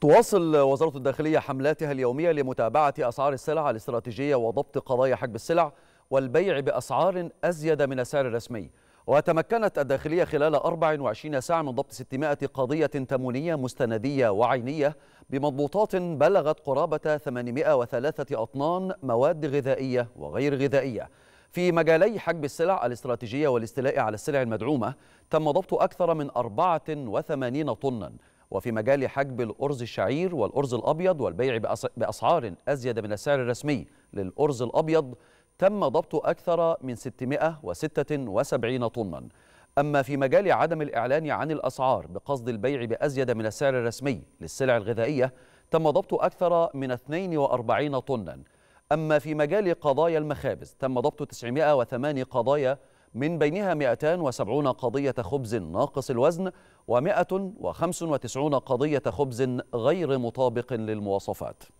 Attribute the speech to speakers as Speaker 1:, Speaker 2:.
Speaker 1: تواصل وزارة الداخلية حملاتها اليومية لمتابعة أسعار السلع الاستراتيجية وضبط قضايا حجب السلع والبيع بأسعار أزيد من السعر الرسمي وتمكنت الداخلية خلال 24 ساعة من ضبط 600 قضية تمونية مستندية وعينية بمضبوطات بلغت قرابة 803 أطنان مواد غذائية وغير غذائية في مجالي حجب السلع الاستراتيجية والاستيلاء على السلع المدعومة تم ضبط أكثر من 84 طناً وفي مجال حجب الأرز الشعير والأرز الأبيض والبيع بأسعار أزيد من السعر الرسمي للأرز الأبيض تم ضبط أكثر من 676 طناً أما في مجال عدم الإعلان عن الأسعار بقصد البيع بأزيد من السعر الرسمي للسلع الغذائية تم ضبط أكثر من 42 طناً أما في مجال قضايا المخابز تم ضبط 908 قضايا من بينها 270 قضية خبز ناقص الوزن و195 قضية خبز غير مطابق للمواصفات